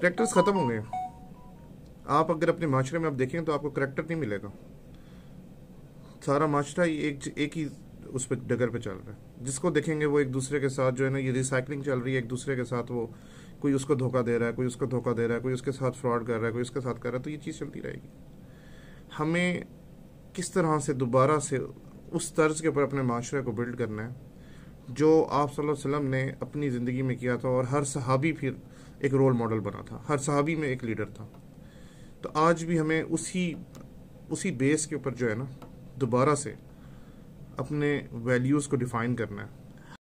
characters ख़त्म हो गए आप अगर अपने माशरे में आप देखें तो आपको करेक्टर नहीं मिलेगा सारा माशरा एक एक ही उस पर डगर पे चल रहा है जिसको देखेंगे वो एक दूसरे के साथ जो है ना ये रिसाइकलिंग चल रही है एक दूसरे के साथ वो कोई उसको धोखा दे रहा है कोई उसको धोखा दे रहा है कोई उसके साथ फ्रॉड कर रहा है कोई उसके साथ कर रहा है तो ये चीज़ चलती रहेगी हमें किस तरह से दोबारा से उस तर्ज के ऊपर अपने माशरे को बिल्ड करना है जो आप वसल्लम ने अपनी ज़िंदगी में किया था और हर सहाबी फिर एक रोल मॉडल बना था हर सहाबी में एक लीडर था तो आज भी हमें उसी उसी बेस के ऊपर जो है ना दोबारा से अपने वैल्यूज़ को डिफ़ाइन करना है